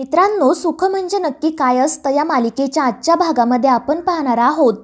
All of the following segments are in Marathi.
मित्रांनो सुख म्हणजे नक्की काय असतं या मालिकेच्या आजच्या भागामध्ये आपण पाहणार आहोत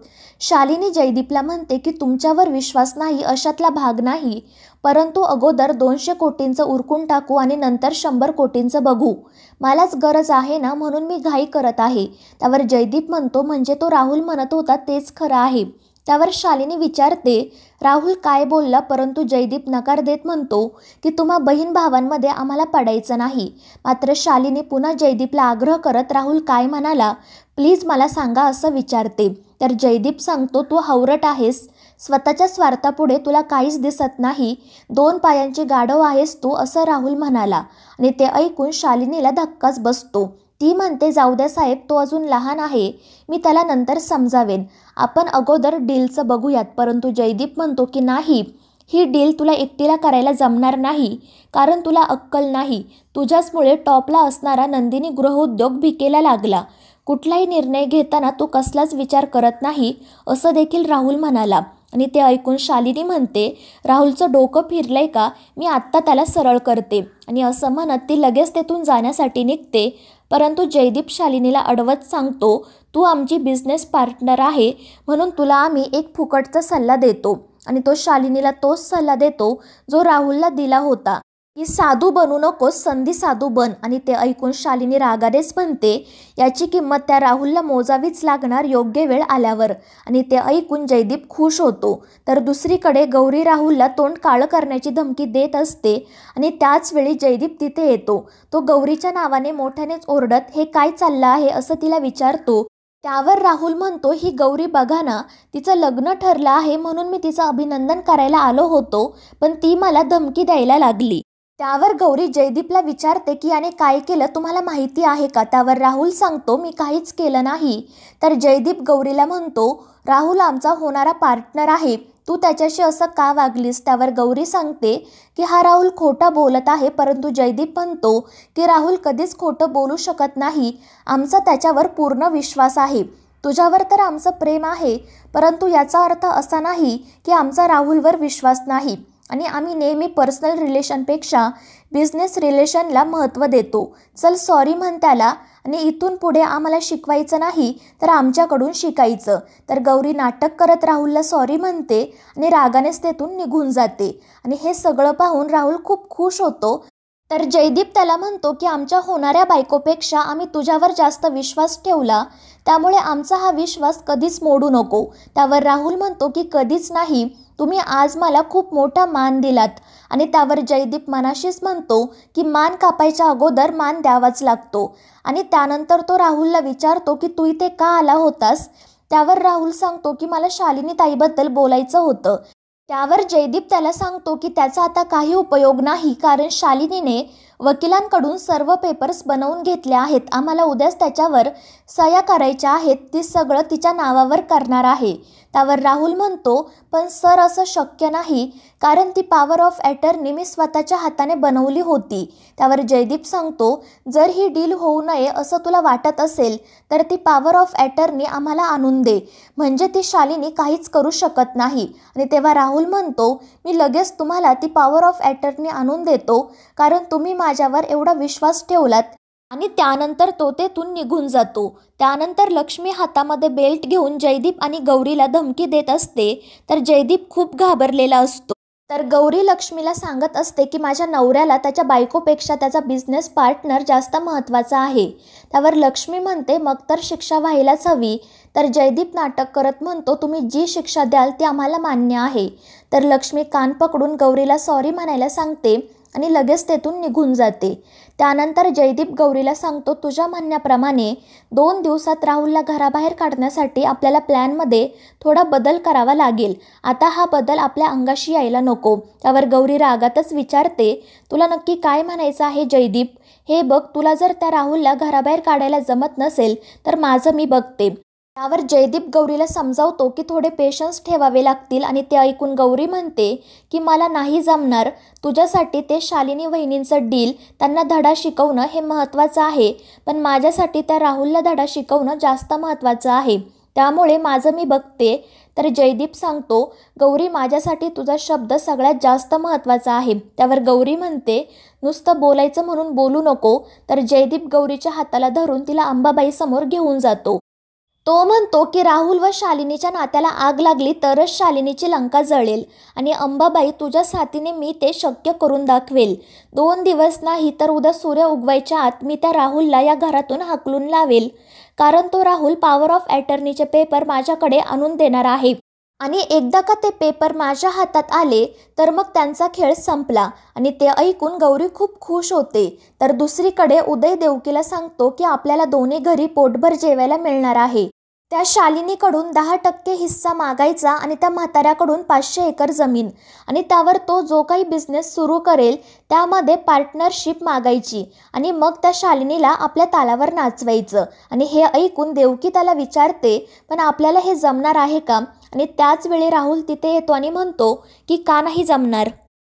शालिनी जयदीपला म्हणते की तुमच्यावर विश्वास नाही अशातला भाग नाही परंतु अगोदर दोनशे कोटींचं उरकून टाकू आणि नंतर शंभर कोटींचं बघू मलाच गरज आहे ना म्हणून मी घाई करत आहे त्यावर जयदीप म्हणतो म्हणजे तो राहुल म्हणत होता तेच खरं आहे त्यावर शालिनी विचारते राहुल काय बोलला परंतु जयदीप नकार देत म्हणतो की तुम्हा बहीण भावांमध्ये आम्हाला पडायचं नाही मात्र शालिनी पुन्हा जयदीपला आग्रह करत राहुल काय म्हणाला प्लीज मला सांगा असं विचारते तर जयदीप सांगतो तू हवरट आहेस स्वतःच्या स्वार्थापुढे तुला काहीच दिसत नाही दोन पायांची गाढव आहेस तू असं राहुल म्हणाला आणि ते ऐकून शालिनीला धक्काच बसतो ती म्हणते जाऊ द्या साहेब तो अजून लहान आहे मी त्याला नंतर समजावेन आपण अगोदर डीलचं बघूयात परंतु जयदीप म्हणतो की नाही ही डील तुला एकटीला करायला जमणार नाही कारण तुला अक्कल नाही तुझ्याचमुळे टॉपला असणारा नंदिनी गृहउद्योग भिकेला लागला कुठलाही निर्णय घेताना तू कसलाच विचार करत नाही असं देखील राहुल म्हणाला आणि ते ऐकून शालिनी म्हणते राहुलचं डोकं फिरलंय का मी आत्ता त्याला सरळ करते आणि असं म्हणत ती लगेच तेथून जाण्यासाठी निघते परंतु जयदीप शालिनीला अडवत सांगतो तू आमची बिझनेस पार्टनर आहे म्हणून तुला आम्ही एक फुकटचा सल्ला देतो आणि तो शालिनीला तोच सल्ला देतो जो राहुलला दिला होता की साधू बनू नकोस संधी साधू बन आणि ते ऐकून शालिनी रागानेच बनते याची किंमत त्या राहुलला मोजावीच लागणार योग्य वेळ आल्यावर आणि ते ऐकून जयदीप खुश होतो तर दुसरीकडे गौरी राहुलला तोंड काळं करण्याची धमकी देत असते आणि त्याचवेळी जयदीप तिथे येतो तो गौरीच्या नावाने मोठ्यानेच ओरडत हे काय चाललं आहे असं तिला विचारतो त्यावर राहुल म्हणतो ही गौरी बघा ना तिचं लग्न ठरलं आहे म्हणून मी तिचं अभिनंदन करायला आलो होतो पण ती मला धमकी द्यायला लागली त्यावर गौरी जयदीपला विचारते की याने काय केलं तुम्हाला माहिती आहे का त्यावर राहुल सांगतो मी काहीच केलं नाही तर जयदीप गौरीला म्हणतो राहुल आमचा होणारा पार्टनर आहे तू त्याच्याशी असं का वागलीस त्यावर गौरी सांगते की हा राहुल खोटा बोलत आहे परंतु जयदीप म्हणतो की राहुल कधीच खोटं बोलू शकत नाही आमचा त्याच्यावर पूर्ण विश्वास आहे तुझ्यावर तर आमचं प्रेम आहे परंतु याचा अर्थ असा नाही की आमचा राहुलवर विश्वास नाही आणि आम्ही नेहमी पर्सनल रिलेशनपेक्षा बिझनेस रिलेशनला महत्त्व देतो चल सॉरी म्हणताला आणि इथून पुढे आम्हाला शिकवायचं नाही तर आमच्याकडून शिकायचं तर गौरी नाटक करत राहुलला सॉरी म्हणते आणि रागानेच तेथून निघून जाते आणि हे सगळं पाहून राहुल खूप खुश होतो तर जयदीप त्याला म्हणतो की आमच्या होणाऱ्या बायकोपेक्षा आम्ही तुझ्यावर जास्त विश्वास ठेवला त्यामुळे आमचा हा विश्वास कधीच मोडू नको त्यावर राहुल म्हणतो की कधीच नाही तुम्ही आज मला खूप मोठा मान दिलात आणि त्यावर जयदीप मनाशीच म्हणतो की मान कापायच्या अगोदर मान द्यावाच लागतो आणि त्यानंतर तो राहुलला विचारतो की तू इथे का आला होतास त्यावर राहुल सांगतो की मला शालिनी ताईबद्दल बोलायचं होतं त्यावर जयदीप त्याला सांगतो की त्याचा आता काही उपयोग नाही कारण शालिनीने वकिलांकडून सर्व पेपर्स बनवून घेतले आहेत आम्हाला उद्याच त्याच्यावर सह्या करायच्या आहेत ती सगळं तिच्या नावावर करणार आहे त्यावर राहुल म्हणतो पण सर असं शक्य नाही कारण ती पॉवर ऑफ ॲटर्नी मी स्वतःच्या हाताने बनवली होती त्यावर जयदीप सांगतो जर ही डील होऊ नये असं तुला वाटत असेल तर ती पॉवर ऑफ ॲटर्नी आम्हाला आणून दे म्हणजे ती शालिनी काहीच करू शकत नाही आणि तेव्हा राहुल म्हणतो मी लगेच तुम्हाला ती पॉवर ऑफ ॲटर्नी आणून देतो कारण तुम्ही माझ्यावर एवढा विश्वास ठेवलात आणि त्यानंतर तो तेथून निघून जातो त्यानंतर लक्ष्मी हातामध्ये बेल्ट घेऊन जयदीप आणि गौरीला धमकी देत असते तर जयदीप खूप घाबरलेला असतो तर गौरी लक्ष्मीला सांगत असते की माझ्या नवऱ्याला त्याच्या बायकोपेक्षा त्याचा बिझनेस पार्टनर जास्त महत्त्वाचा आहे त्यावर लक्ष्मी म्हणते मग तर शिक्षा व्हायलाच हवी तर जयदीप नाटक करत म्हणतो तुम्ही जी शिक्षा द्याल ती आम्हाला मान्य आहे तर लक्ष्मी कान पकडून गौरीला सॉरी म्हणायला सांगते आणि लगेच तेथून निघून जाते त्यानंतर जयदीप गौरीला सांगतो तुझ्या म्हणण्याप्रमाणे दोन दिवसात राहुलला घराबाहेर काढण्यासाठी आपल्याला प्लॅनमध्ये थोडा बदल करावा लागेल आता हा बदल आपल्या अंगाशी यायला नको त्यावर गौरी रागातच विचारते तुला नक्की काय म्हणायचं आहे जयदीप हे बघ तुला जर त्या राहुलला घराबाहेर काढायला जमत नसेल तर माझं मी बघते त्यावर जयदीप गौरीला समजावतो की थोडे पेशन्स ठेवावे लागतील आणि ते ऐकून गौरी म्हणते की मला नाही जमणार तुझ्यासाठी ते शालिनी वहिनींचं डील त्यांना धडा शिकवणं हे महत्त्वाचं आहे पण माझ्यासाठी त्या राहुलला धडा शिकवणं जास्त महत्त्वाचं आहे त्यामुळे माझं मी बघते तर जयदीप सांगतो गौरी माझ्यासाठी तुझा शब्द सगळ्यात जास्त महत्त्वाचा आहे त्यावर गौरी म्हणते नुसतं बोलायचं म्हणून बोलू नको तर जयदीप गौरीच्या हाताला धरून तिला अंबाबाईसमोर घेऊन जातो तो म्हणतो की राहुल व शालिनीच्या नात्याला आग लागली तरच शालिनीची लंका जळेल आणि अंबाबाई तुझ्या साथीने मी ते शक्य करून दाखवेल दोन दिवस नाही तर उद्या सूर्य उगवायच्या आत मी त्या राहुलला या घरातून हाकलून लावेल कारण तो राहुल पॉवर ऑफ अटर्नीचे पेपर माझ्याकडे आणून देणार आहे आणि एकदा का ते पेपर माझ्या हातात आले तर मग त्यांचा खेळ संपला आणि ते ऐकून गौरी खूप खुश होते तर दुसरीकडे उदय देवकीला सांगतो की आपल्याला दोन्ही घरी पोटभर जेवायला मिळणार आहे त्या शालिनीकडून दहा टक्के हिस्सा मागायचा आणि त्या म्हाताऱ्याकडून पाचशे एकर जमीन आणि त्यावर तो जो काही बिझनेस सुरू करेल त्यामध्ये पार्टनरशिप मागायची आणि मग त्या शालिनीला आपल्या तालावर नाचवायचं आणि हे ऐकून देवकी त्याला विचारते पण आपल्याला हे जमणार आहे का आणि त्याच वेळी राहुल तिथे येतो आणि म्हणतो की का नाही जमणार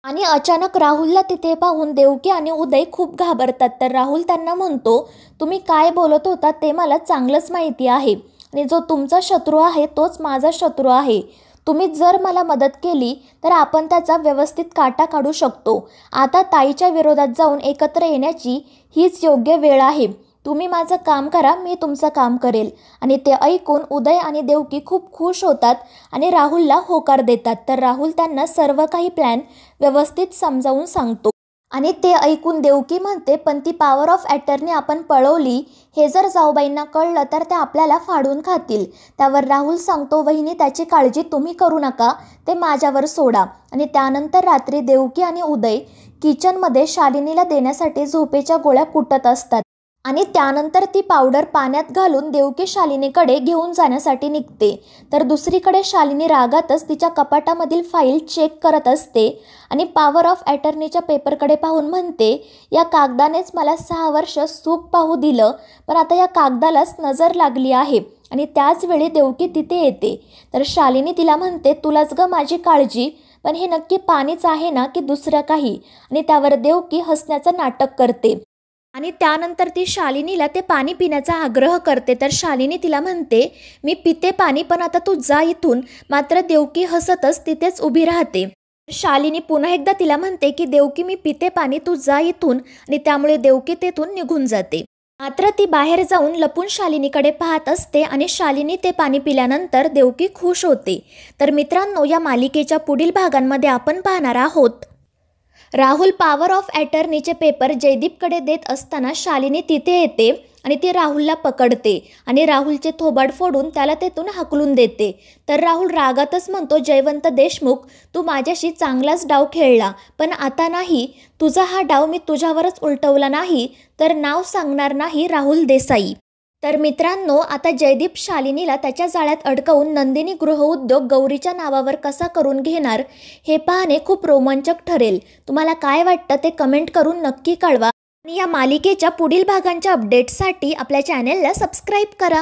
आणि अचानक राहुलला तिथे पाहून देवकी आणि उदय खूप घाबरतात तर राहुल त्यांना म्हणतो तुम्ही काय बोलत होता ते मला चांगलंच माहिती आहे आणि जो तुमचा शत्रू आहे तोच माझा शत्रू आहे तुम्ही जर मला मदत केली तर आपण त्याचा व्यवस्थित काटा काढू शकतो आता ताईच्या विरोधात जाऊन एकत्र येण्याची हीच योग्य वेळ आहे तुम्ही माझं काम करा मी तुमचं काम करेल आणि ते ऐकून उदय आणि देवकी खूप खुश होतात आणि राहुलला होकार देतात तर राहुल त्यांना सर्व काही प्लॅन व्यवस्थित समजावून सांगतो आणि ते ऐकून देवकी म्हणते पण ती पॉवर ऑफ ॲटर्नी आपण पळवली हे जर जाऊबाईंना कळलं तर ते आपल्याला फाडून खातील त्यावर राहुल सांगतो वहिनी त्याची काळजी तुम्ही करू नका ते माझ्यावर सोडा आणि त्यानंतर रात्री देवकी आणि उदय किचनमध्ये शालिनीला देण्यासाठी झोपेच्या गोळ्या कुटत असतात आणि त्यानंतर ती पावडर पाण्यात घालून देवकी शालिनीकडे घेऊन जाण्यासाठी निघते तर दुसरीकडे शालिनी रागातच तिच्या कपाटामधील फाईल चेक करत असते आणि पॉवर ऑफ अटर्नीच्या पेपरकडे पाहून म्हणते या कागदानेच मला सहा वर्ष सूप पाहू दिलं पण आता या कागदालाच नजर लागली आहे आणि त्याचवेळी देवकी तिथे येते तर शालिनी तिला म्हणते तुलाच ग माझी काळजी पण हे नक्की पाणीच आहे ना की दुसरं काही आणि त्यावर देवकी हसण्याचं नाटक करते आणि त्यानंतर ती शालिनीला ते पाणी पिण्याचा आग्रह करते तर शालिनी तिला म्हणते मी पिते पाणी पण आता तू जा इथून मात्र देवकी हसतच तिथेच उभी राहते शालिनी पुन्हा एकदा तिला म्हणते की देवकी मी पिते पाणी तू जा इथून आणि त्यामुळे देवकी तेथून निघून जाते मात्र ती बाहेर जाऊन लपून शालिनीकडे पाहत असते आणि शालिनी ते पाणी पिल्यानंतर देवकी खुश होते तर मित्रांनो या मालिकेच्या पुढील भागांमध्ये आपण पाहणार आहोत राहुल पॉवर ऑफ अटर्नीचे पेपर जयदीपकडे देत असताना शालिनी तिथे येते आणि ती राहुलला पकडते आणि राहुलचे थोबाड फोडून त्याला तेथून हाकलून देते तर राहुल रागातच म्हणतो जयवंत देशमुख तू माझ्याशी चांगलाच डाव खेळला पण आता नाही तुझा हा डाव मी तुझ्यावरच उलटवला नाही तर नाव सांगणार नाही राहुल देसाई तर मित्रांनो आता जयदीप शालिनीला त्याच्या जाळ्यात अडकवून नंदिनी गृहउद्योग गौरीच्या नावावर कसा करून घेणार हे पाहणे खूप रोमांचक ठरेल तुम्हाला काय वाटतं ते कमेंट करून नक्की कळवा आणि या मालिकेच्या पुढील भागांच्या अपडेट्ससाठी आपल्या चॅनेलला सबस्क्राईब करा